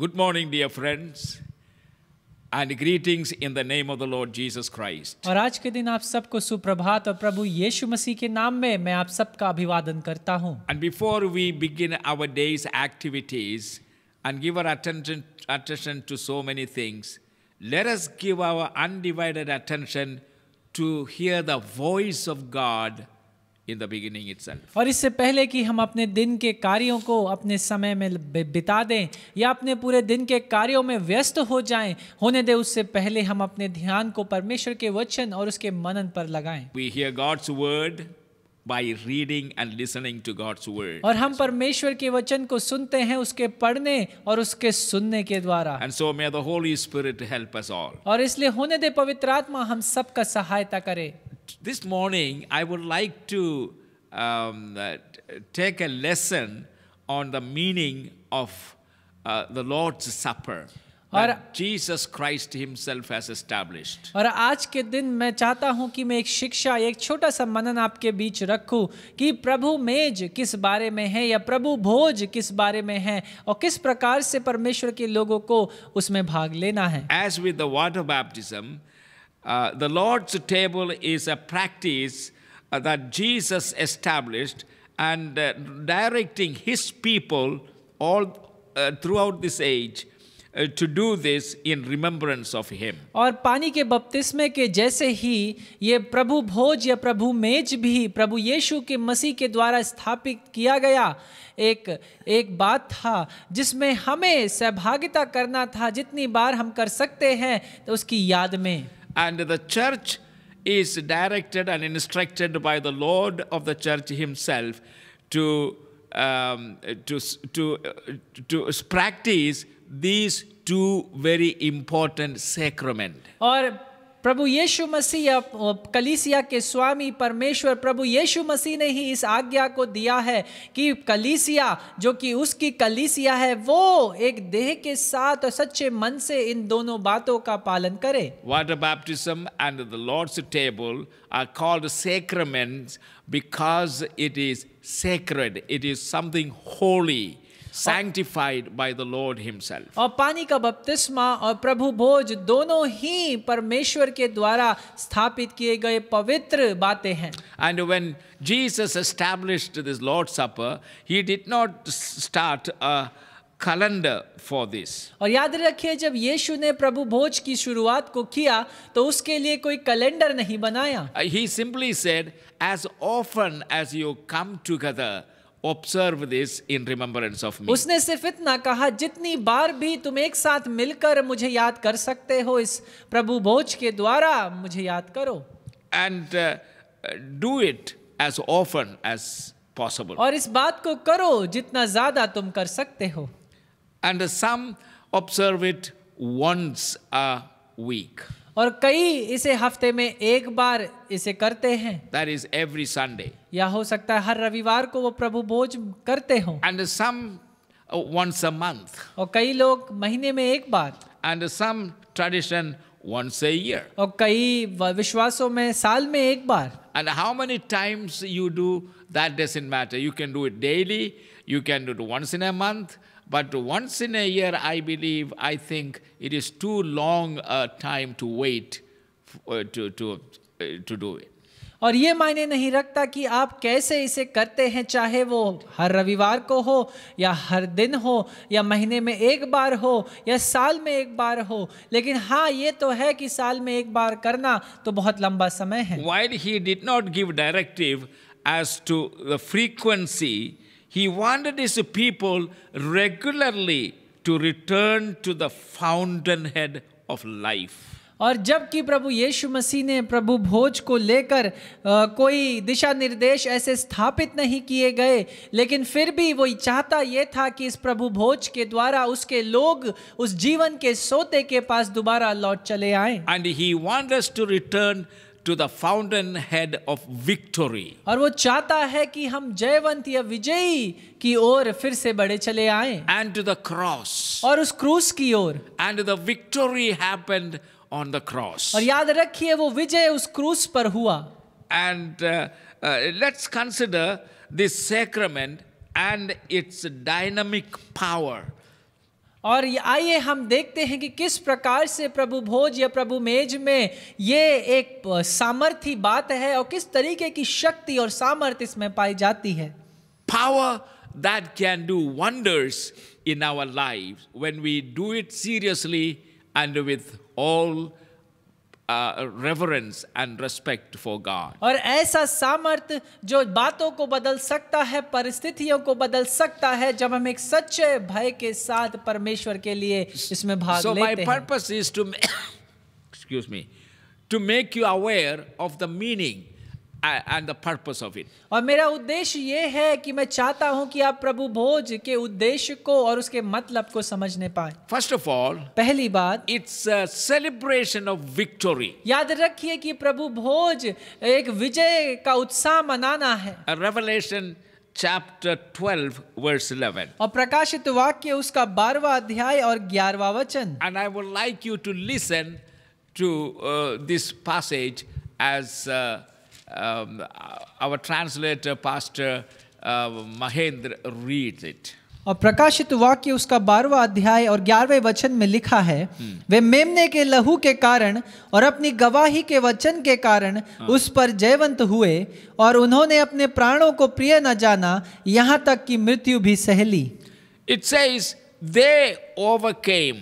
Good morning, dear friends, and greetings in the name of the Lord Jesus Christ. और आज के दिन आप सबको सुप्रभात और प्रभु यीशु मसीह के नाम में मैं आप सबका अभिवादन करता हूं. And before we begin our day's activities and give our attention attention to so many things, let us give our undivided attention to hear the voice of God in the beginning itself और इससे पहले कि हम अपने दिन के कार्यों को अपने समय में बिता दें या अपने पूरे दिन के कार्यों में व्यस्त हो जाएं होने दें उससे पहले हम अपने ध्यान को परमेश्वर के वचन और उसके मनन पर लगाएं we hear God's word by reading and listening to God's word. और हम परमेश्वर के वचन को सुनते हैं उसके पढ़ने और उसके सुनने के द्वारा And so may the Holy Spirit help us all. और इसलिए होने दे पवित्र आत्मा हम सबका सहायता करे This morning, I would like to um, uh, take a lesson on the meaning of uh, the Lord's Supper. और Jesus Christ himself has established और आज के दिन मैं चाहता हूं कि मैं एक शिक्षा एक छोटा सा मनन आपके बीच रखूं कि प्रभु मेज किस बारे में है या प्रभु भोज किस बारे में है और किस प्रकार से परमेश्वर के लोगों को उसमें भाग लेना है as with the water baptism Uh, the Lord's table is a practice uh, that Jesus established and uh, directing his people all uh, throughout this age uh, to do this in remembrance of him. और पानी के बपतिस्मे के जैसे ही ये प्रभु भोज या प्रभु मेज भी प्रभु यीशु के मसीह के द्वारा स्थापित किया गया एक एक बात था जिसमें हमें सहभागिता करना था जितनी बार हम कर सकते and the church is directed and instructed by the Lord of the church himself to, um, to, to, uh, to practice these two very important sacrament. प्रभु यीशु मसीह या कलीसिया के स्वामी परमेश्वर प्रभु यीशु मसीह ने ही इस आज्ञा को दिया है कि कलीसिया जो कि उसकी कलीसिया है वो एक देह के साथ और सच्चे मन से इन दोनों बातों का पालन करे water baptism and the Lord's table are called sacraments because it is sacred it is something holy sanctified by the Lord himself. और पानी का बपतिस्मा और प्रभु भोज दोनों ही परमेश्वर के द्वारा स्थापित किए गए पवित्र बातें हैं. And when Jesus established this Lord's Supper, he did not start a calendar for this. और याद रखिए जब यीशु ने प्रभु भोज की शुरुआत को किया तो उसके लिए कोई कैलेंडर नहीं बनाया He simply said, as often as you come together. Observe this in remembrance of me उसने सिर्फ इतना कहा जितनी बार भी तुम एक साथ मिलकर मुझे याद कर सकते हो इस प्रभु भोज के द्वारा मुझे याद करो and do it as often as possible और इस बात को करो जितना ज्यादा तुम कर सकते हो and some observe it once a week और कई इसे हफ्ते में एक बार इसे करते हैं दैट इज एवरी संडे या हो सकता है हर रविवार को वो प्रभु भोज करते हो and some once a month और कई लोग महीने में एक बार and some tradition once a year और कई विश्वासों में साल में एक बार and how many times you do that doesn't matter you can do it daily You can do it once in a month, but once in a year, I believe, I think it is too long a time to wait uh, to, to, uh, to do it. और ये मायने नहीं रखता कि आप कैसे इसे करते हैं चाहे वो हर रविवार को हो या हर दिन हो या महीने में एक बार हो या साल में एक बार हो लेकिन हाँ ये तो है कि साल में एक बार करना तो बहुत लंबा समय है while he did not give directive as to the frequency He wanted his people regularly to return to the fountainhead of life. और जबकि प्रभु यीशु मसीह ने प्रभु भोज को लेकर कोई दिशा निर्देश ऐसे स्थापित नहीं किए गए लेकिन फिर भी वो चाहता ये था कि इस प्रभु भोज के द्वारा उसके लोग उस जीवन के सोते के पास दोबारा लौट चले आए and he want to return to the fountainhead of victory. और वो चाहता है कि हम जयवंत या विजयी की ओर फिर से बढ़े चले आएं. And to the cross. और उस क्रूस की ओर. And the victory happened on the cross. और याद रखिए वो विजय उस क्रूस पर हुआ. And uh, uh, let's consider this sacrament and its dynamic power. और आइए हम देखते हैं कि किस प्रकार से प्रभु भोज या प्रभु मेज में ये एक सामर्थ्य बात है और किस तरीके की शक्ति और सामर्थ्य इसमें पाई जाती है power that can do wonders in our life when we do it seriously and with all reverence and respect for God और ऐसा सामर्थ्य जो बातों को बदल सकता है परिस्थितियों को बदल सकता है जब हम एक सच्चे भय के साथ परमेश्वर के लिए इसमें भाग so लेते हैं is to excuse me to make you aware of the meaning and the purpose of it. और मेरा उद्देश्य ये है कि मैं चाहता हूँ कि आप प्रभु भोज के उद्देश्य को और उसके मतलब को समझने पाए फर्स्ट ऑफ ऑल पहली बात इट्स सेलिब्रेशन ऑफ विक्टोरी याद रखिए कि प्रभु भोज एक विजय का उत्साह मनाना है रेवलेशन चैप्टर 12 वर्स 11 और प्रकाशित वाक्य उसका बारवा अध्याय और ग्यारवा वचन and I would like you to listen to this passage as um, uh, our translator, Pastor uh, Mahendra, reads it. और प्रकाशित वाक्य उसका बारवा अध्याय और ग्यारहवें वचन में लिखा है hmm. वे मेमने के लहू के कारण और अपनी गवाही के वचन के कारण hmm. उस पर जयवंत हुए और उन्होंने अपने प्राणों को प्रिय न जाना यहाँ तक कि मृत्यु भी सहली इट सेज दे ओवरकेम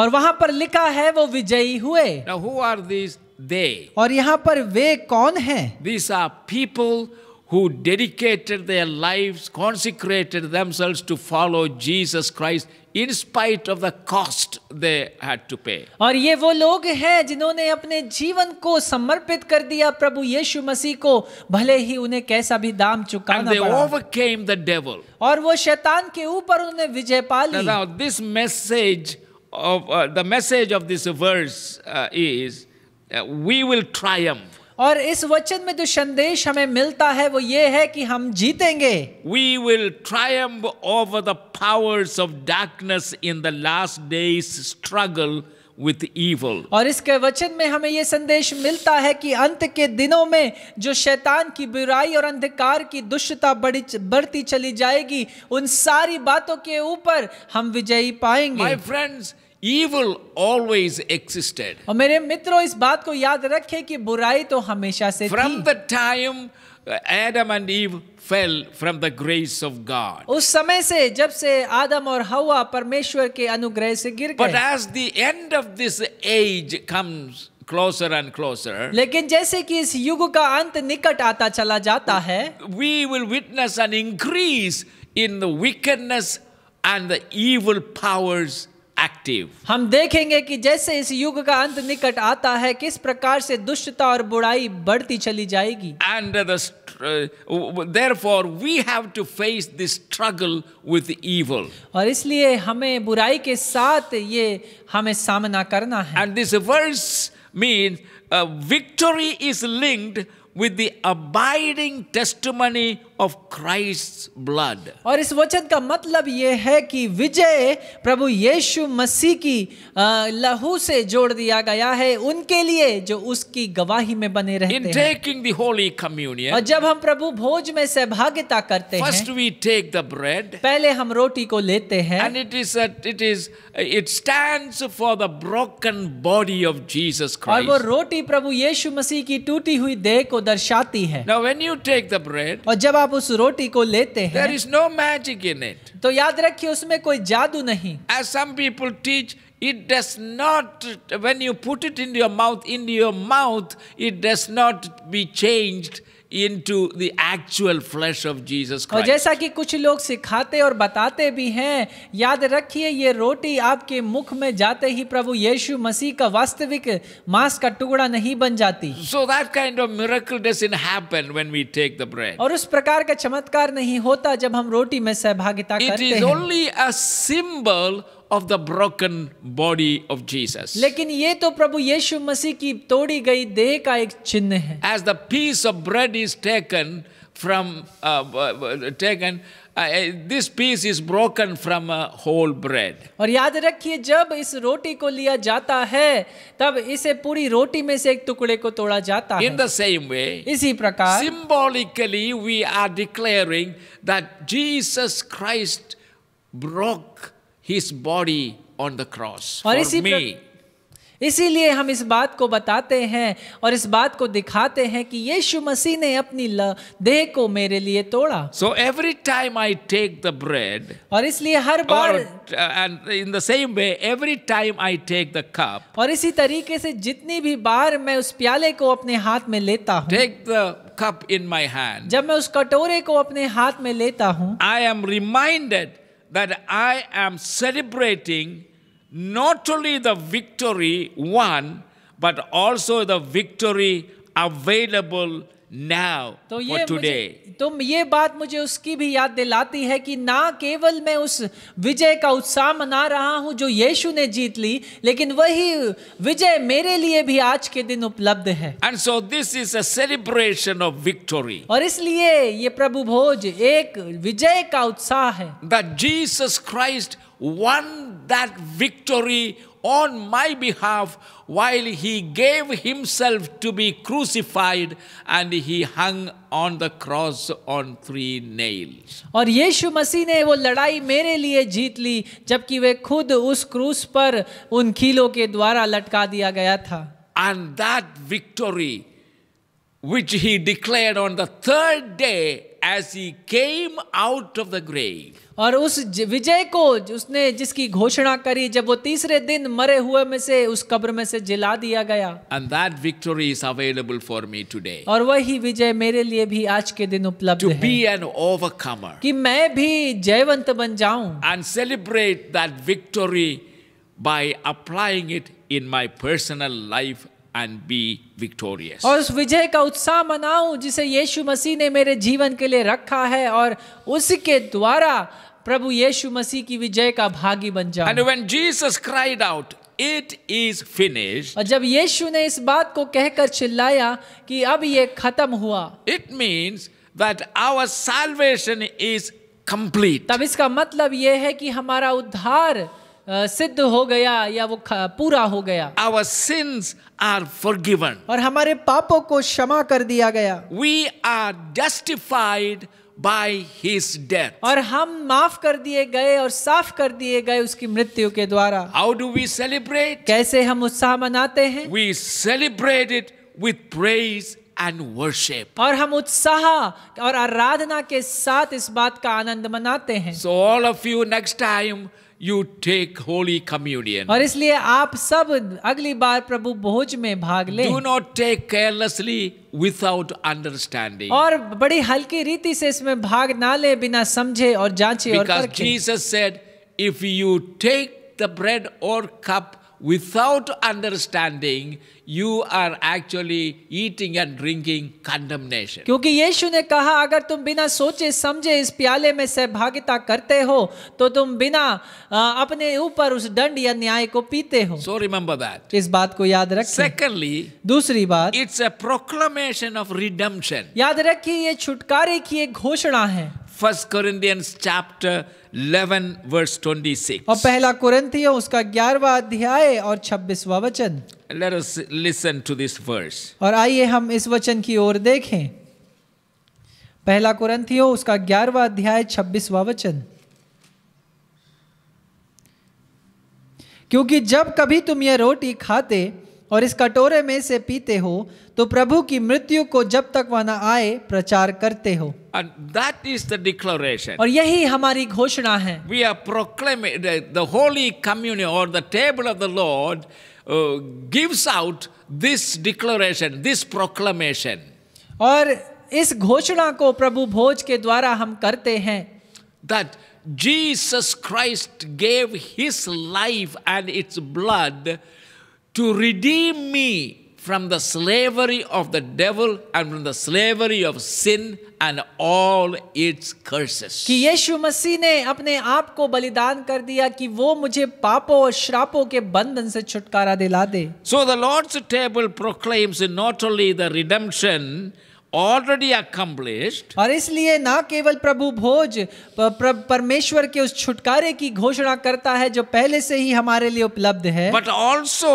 और वहां पर लिखा है वो विजयी हुए Now, who are these they. और यहाँ पर वे कौन हैं? These are people who dedicated their lives, consecrated themselves to follow Jesus Christ in spite of the cost they had to pay. और ये वो लोग हैं जिन्होंने अपने जीवन को समर्पित कर दिया प्रभु यीशु मसीह को भले ही उन्हें कैसा भी दाम चुकाना पड़ा। And they overcame the devil. और वो शैतान के ऊपर उन्होंने विजय पा ली। Now this message of uh, the message of this verse uh, is we will triumph और इस वचन में जो संदेश हमें मिलता है वो ये है कि हम जीतेंगे we will triumph over the powers of darkness in the last days struggle With evil. और इसके वचन में हमें यह संदेश मिलता है कि अंत के दिनों में जो शैतान की बुराई और अंधकार की दुष्टता बड़ी बढ़ती चली जाएगी उन सारी बातों के ऊपर हम विजयी पाएंगे My friends, evil always existed और मेरे मित्रों इस बात को याद रखें कि बुराई तो हमेशा से from the time uh, Adam and Eve fell from the grace of God. उस समय से जब से आदम और हवा परमेश्वर के अनुग्रह से गिर गए. But as the end of this age comes closer and closer. लेकिन जैसे कि इस युग का अंत निकट आता चला जाता है. We will witness an increase in the wickedness and the evil powers active हम देखेंगे कि जैसे इस युग का अंत निकट आता है किस प्रकार से दुष्टता और बुराई बढ़ती चली जाएगी and therefore we have to face this struggle with evil और इसलिए हमें बुराई के साथ ये हमें सामना करना है and this verse mean victory is linked with the abiding testimony of Christ blood और इस वचन का मतलब ये है कि विजय प्रभु यीशु मसीह की लहू से जोड़ दिया गया है उनके लिए जो उसकी गवाही में बने रहते In हैं taking the holy communion, और जब हम प्रभु भोज में सहभागिता करते first हैं we take the bread, पहले हम रोटी को लेते हैं and it is a, it is it stands for the broken body of Jesus Christ. और वो रोटी प्रभु यीशु मसीह की टूटी हुई देह को दर्शाती है Now when you take the bread, और जब आप आप उस रोटी को लेते हैं there is no magic in it तो याद रखिए उसमें कोई जादू नहीं as some people teach it does not when you put it in your mouth in your mouth it does not be changed into the actual flesh of Jesus Christ. और जैसा कि कुछ लोग सिखाते और बताते भी हैं याद रखिए ये रोटी आपके मुख में जाते ही प्रभु यीशु मसीह का वास्तविक मांस का टुकड़ा नहीं बन जाती So that kind of miracle doesn't happen when we take the bread. और उस प्रकार का चमत्कार नहीं होता जब हम रोटी में सहभागिता करते हैं. It is only a symbol of the broken body of Jesus. लेकिन ये तो प्रभु यीशु मसीह की तोड़ी गई देह का एक चिन्ह है. As the piece of bread is taken from uh, uh, taken uh, this piece is broken from a whole bread. और याद रखिए जब इस रोटी को लिया जाता है तब इसे पूरी रोटी में से एक टुकड़े को तोड़ा जाता है. In the same way, इसी प्रकार symbolically we are declaring that Jesus Christ broke his body on the cross और for me. इसीलिए हम इस बात को बताते हैं और इस बात को दिखाते हैं कि यीशु मसीह ने अपनी देह को मेरे लिए तोड़ा so every time I take the bread और इसलिए हर बार and in the same way every time I take the cup और इसी तरीके से जितनी भी बार मैं उस प्याले को अपने हाथ में लेता हूँ take the cup in my hand जब मैं उस कटोरे को अपने हाथ में लेता हूँ I am reminded that I am celebrating not only the victory won, but also the victory available now तो ये today. तो ये बात मुझे उसकी भी याद दिलाती है कि ना केवल मैं उस विजय का उत्साह मना रहा हूँ जो यीशु ने जीत ली लेकिन वही विजय मेरे लिए भी आज के दिन उपलब्ध है and so this is a celebration of victory और इसलिए ये प्रभु भोज एक विजय का उत्साह है that Jesus Christ won that victory on my behalf while he gave himself to be crucified and he hung on the cross on three nails. और Yeshu मसीह ne वो ladai mere liye जीत li jabki वे khud us cross par un कीलों ke द्वारा लटका diya gaya tha. And that victory which he declared on the third day as he came out of the grave. और उस विजय को उसने जिसकी घोषणा करी जब वो तीसरे दिन मरे हुए में से उस कब्र में से जिला दिया गया And that victory is available for me today. और वही विजय मेरे लिए भी आज के दिन उपलब्ध है। to be an overcomer. कि मैं भी जयवंत बन जाऊं And celebrate that victory by applying it in my personal life and be victorious. और उस विजय का उत्साह मनाऊं जिसे यीशु मसीह ने मेरे जीवन के लिए रखा है और उसके द्वारा प्रभु यीशु मसीह की विजय का भागी बन जाऊं. And when Jesus cried out, it is finished. और जब यीशु ने इस बात को कहकर चिल्लाया कि अब ये खत्म हुआ. It means that our salvation is complete. तब इसका मतलब यह है कि हमारा उद्धार सिद्ध हो गया या वो पूरा हो गया आवर सिंस आर गिवन और हमारे पापों को क्षमा कर दिया गया we are justified by his death और हम माफ कर दिए गए और साफ कर दिए गए उसकी मृत्यु के द्वारा हाउ डू वी सेलिब्रेट कैसे हम उत्साह मनाते हैं we celebrate it with praise and worship और हम उत्साह और आराधना के साथ इस बात का आनंद मनाते हैं so all of you next time you take Holy Communion और इसलिए आप सब अगली बार प्रभु भोज में भाग ले do not take carelessly without understanding और बड़ी हल्की रीति से इसमें भाग ना ले बिना समझे और जांचे और Jesus said if you take the bread और cup without understanding, you are actually eating and drinking condemnation. क्योंकि यीशु ने कहा अगर तुम बिना सोचे समझे इस प्याले में सहभागिता karte ho to tum bina apne upar us dand ya nyay ko peete ho So remember that. is baat ko yaad rakhi Secondly, dusri baat it's a proclamation of redemption. yaad rakhi ye chutkare ki ek ghoshna hai first Corinthians chapter 11 verse 26 और पहला कुरिन्थियों उसका 11वां अध्याय और 26वां वचन Let us listen to this verse. और आइए हम इस वचन की ओर देखें पहला कुरिन्थियों उसका 11वां अध्याय 26वां वचन क्योंकि जब कभी तुम यह रोटी खाते और इस कटोरे में से पीते हो तो प्रभु की मृत्यु को जब तक वह न आए प्रचार करते हो दैट इज द डिक्लोरेशन और यही हमारी घोषणा है we are proclaim the Holy Communion और the table of the Lord gives out this declaration this proclamation और इस घोषणा को प्रभु भोज के द्वारा हम करते हैं that Jesus Christ gave his life and its blood to redeem me from the slavery of the devil and from the slavery of sin and all its curses. कि यीशु मसीह ने अपने आप को बलिदान कर दिया कि वो मुझे पापों और श्रापों के बंधन से छुटकारा दिला दे. So the Lord's table proclaims not only the redemption already accomplished और इसलिए ना केवल प्रभु भोज परमेश्वर के उस छुटकारे की घोषणा करता है जो पहले से ही हमारे लिए उपलब्ध है but also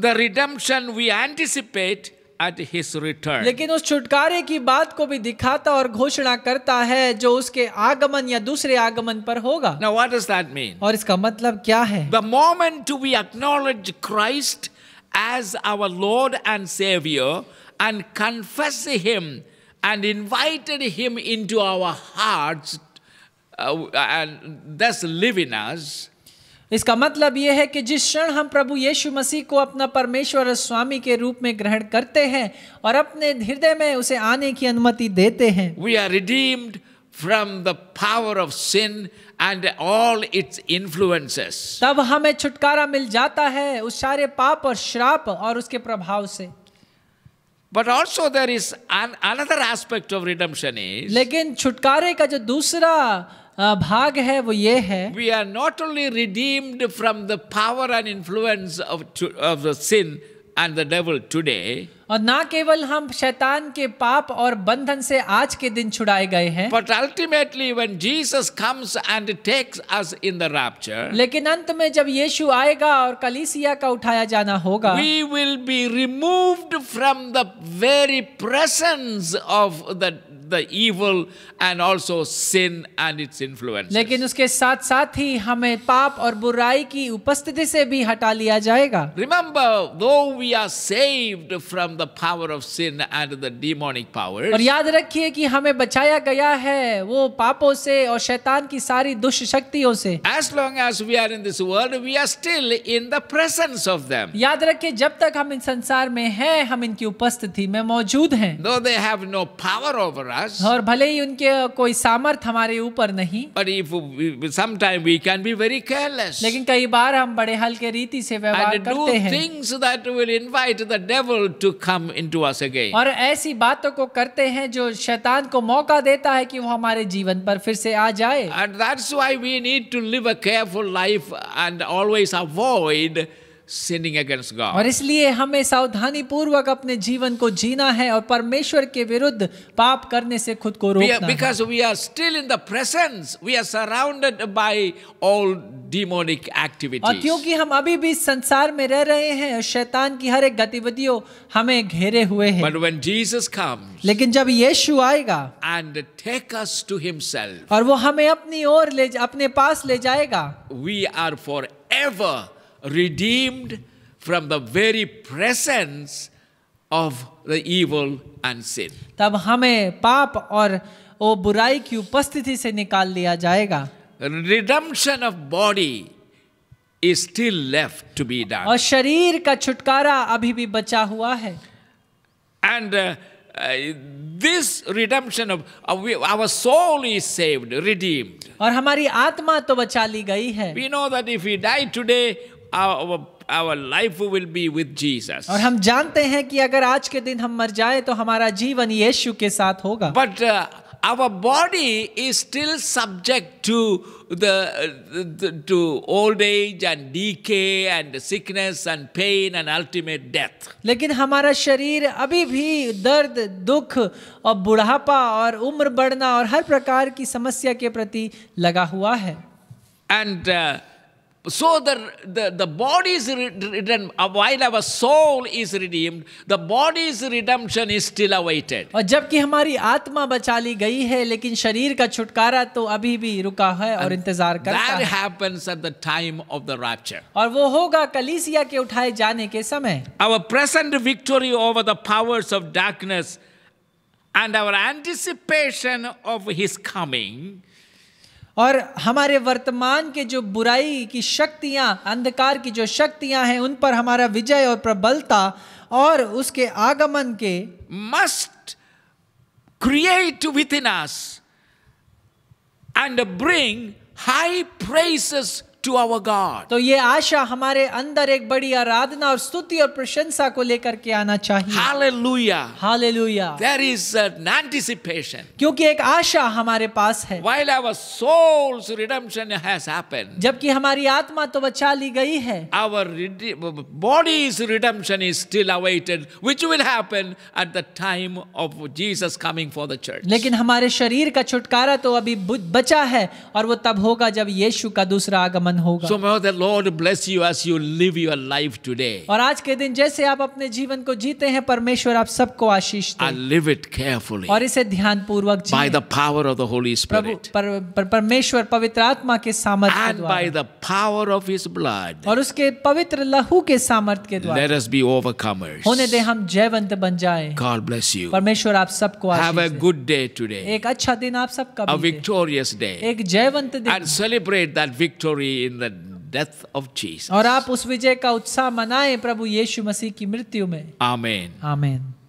the redemption we anticipate at his return लेकिन उस छुटकारे की बात को भी दिखाता और घोषणा करता है जो उसके आगमन या दूसरे आगमन पर होगा Now, what does that mean? और इसका मतलब क्या है the moment we acknowledge Christ as our Lord and saviour and confess Him and invited Him into our hearts uh, and thus live in us. इसका मतलब यह है कि जिस क्षण हम प्रभु यीशु मसीह को अपना परमेश्वर और स्वामी के रूप में ग्रहण करते हैं और अपने हृदय में उसे आने की अनुमति देते हैं we are redeemed from the power of sin and all its influences तब हमें छुटकारा मिल जाता है उस सारे पाप और श्राप और उसके प्रभाव से But also there is another aspect of redemption is. लेकिन छुटकारे का जो दूसरा भाग है वो ये है. We are not only redeemed from the power and influence of of the sin. and the devil today और ना केवल हम शैतान के पाप और बंधन से आज के दिन छुड़ाए गए हैं but ultimately when Jesus comes and takes us in the rapture लेकिन अंत में जब यीशु आएगा और कलीसिया का उठाया जाना होगा we will be removed from the very presence of the the evil and also sin and its influence. लेकिन उसके साथ साथ ही हमें पाप और बुराई की उपस्थिति से भी हटा लिया जाएगा Remember, though we are saved from the power of sin and the demonic powers. और याद रखिए कि हमें बचाया गया है वो पापों से और शैतान की सारी दुष्ट शक्तियों से As long as we are in this world, we are still in the presence of them. याद रखिए जब तक हम इन संसार में हैं, हम इनकी उपस्थिति में मौजूद हैं. Though they have no power over us, us. और भले ही उनके कोई सामर्थ हमारे ऊपर नहीं But if we, sometimes we can be very careless. लेकिन कई बार हम बड़े हल्के रीति से व्यवहार करते हैं. And do things that will invite the devil to come into us again. और ऐसी बातों को करते हैं जो शैतान को मौका देता है कि वो हमारे जीवन पर फिर से आ जाए. And that's why we need to live a careful life and always avoid sinning against God. और इसलिए हमें सावधानी पूर्वक अपने जीवन को जीना है और परमेश्वर के विरुद्ध पाप करने से खुद को रोकना है। Because we are still in the presence, we are surrounded by all demonic activities. और क्योंकि हम अभी भी संसार में रह रहे हैं और शैतान की हर एक गतिविधियों हमें घेरे हुए हैं But when Jesus comes, लेकिन जब यीशु आएगा and take us to himself, और वो हमें अपनी ओर ले अपने पास ले जाएगा We are forever redeemed from the very presence of the evil and sin. तब हमें पाप और वो बुराई की उपस्थिति से निकाल लिया जाएगा Redemption of body is still left to be done. और शरीर का छुटकारा अभी भी बचा हुआ है And uh, uh, this redemption of uh, we, our soul is saved, redeemed. और हमारी आत्मा तो बचा ली गई है. We know that if we die today, our life will be with Jesus. और हम जानते हैं कि अगर आज के दिन हम मर जाए तो हमारा जीवन यीशु के साथ होगा But uh, our body is still subject to the, the, to old age and decay and sickness and pain and ultimate death लेकिन हमारा शरीर अभी भी दर्द दुख और बुढ़ापा और उम्र बढ़ना और हर प्रकार की समस्या के प्रति लगा हुआ है and uh, So the, the, the body is redeemed, while our soul is redeemed, the body's redemption is still awaited. और जबकि हमारी आत्मा बचा ली गई है लेकिन शरीर का छुटकारा तो अभी भी रुका है और इंतजार करता that है. happens at the time of the rapture. और वो होगा कलीसिया के उठाए जाने के समय. Our present victory over the powers of darkness and our anticipation of his coming और हमारे वर्तमान के जो बुराई की शक्तियाँ अंधकार की जो शक्तियाँ हैं उन पर हमारा विजय और प्रबलता और उसके आगमन के must create within and bring high praises to our God. तो ये आशा हमारे अंदर एक बड़ी आराधना और स्तुति और प्रशंसा को लेकर के आना चाहिए Hallelujah. Hallelujah. There is an anticipation. क्योंकि एक आशा हमारे पास है While our soul's redemption has happened. जबकि हमारी आत्मा तो बचा ली गई है Our body's redemption is still awaited which will happen at the time of Jesus coming for the church. लेकिन हमारे शरीर का छुटकारा तो अभी बचा है और वो तब होगा जब यीशु का दूसरा आगमन मन होगा और आज के दिन जैसे आप अपने जीवन को जीते हैं परमेश्वर आप सबको आशीष लिव इट केयरफुली और इसे ध्यान पूर्वक पावर ऑफ द होली परमेश्वर पवित्र आत्मा के सामर्थ्य by the power of his blood और उसके पवित्र लहू के सामर्थ्य के द्वारा होने दे हम जयवंत बन जाए गॉड ब्लेस यू परमेश्वर आप सबको गुड डे टुडे एक अच्छा दिन आप सबका विक्टोरियस डे एक जयवंत दिन celebrate that victory in the death of Jesus. और आप उस विजय का उत्साह मनाएं प्रभु यीशु मसीह की मृत्यु में आमेन आमेन